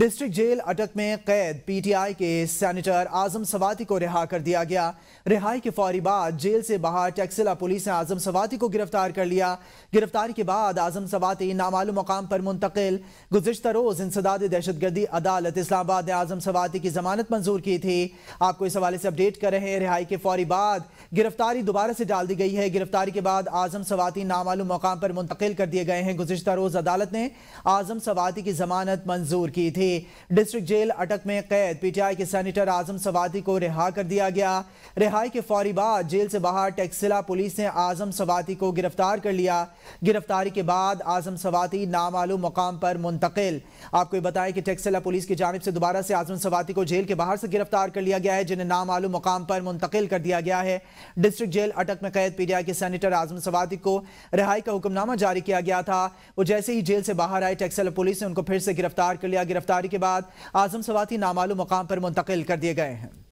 district jail अटक में कैद पीटीआई के सैनिटर आजम सवाती को रिहा कर दिया गया रिहाई के फौरी बाद जेल से बाहर टैक्सिला पुलिस ने आजम सवाती को गिरफ्तार कर लिया गिरफ्तारी के बाद आजम सवाती नामालूम मकाम पर मुंतकिल गुजशत रोज इंसदाद दहशतगर्दी अदालत इस्लामाबाद ने आजम सवाती की जमानत मंजूर की थी आपको इस हवाले से अपडेट कर रहे हैं रिहाई के फौरी बाद गिरफ्तारी दोबारा से डाल दी गई है गिरफ्तारी के बाद आजम सवाती नामालूम मकाम पर मुंतकिल कर दिए गए हैं गुजशत रोज अदालत ने आजम सवाती की जमानत मंजूर की थी थी डिस्ट्रिक्ट जेल अटक में कैद पीटीआई के सेनेटर आजम सवादी को रिहा कर दिया गया रिहाई के फौरी बाद जेल से बाहर टेक्सिला पुलिस ने आजम सवाती को गिरफ्तार कर लिया गिरफ्तारी के बाद आजम सवाती नामालूम मुकाम पर मुंतकिल आपको बताएं कि टेक्सिला पुलिस की जानब से दोबारा से आजम सवाती को जेल के बाहर से गिरफ्तार कर लिया गया है जिन्हें नामालूम मुकाम पर मुंतकिल कर दिया गया है डिस्ट्रिक्ट जेल अटक में कैद पीटीआई के सेनेटर आजम सवाती को रिहाई का हुक्मनामा जारी किया गया था वो जैसे ही जेल से बाहर आए टेक्सिला पुलिस ने उनको फिर से गिरफ्तार कर लिया गिरफ्तार गिरफ्तारी के बाद आजम सवाती नामालूम मकाम पर मुंतकिल कर दिए गए हैं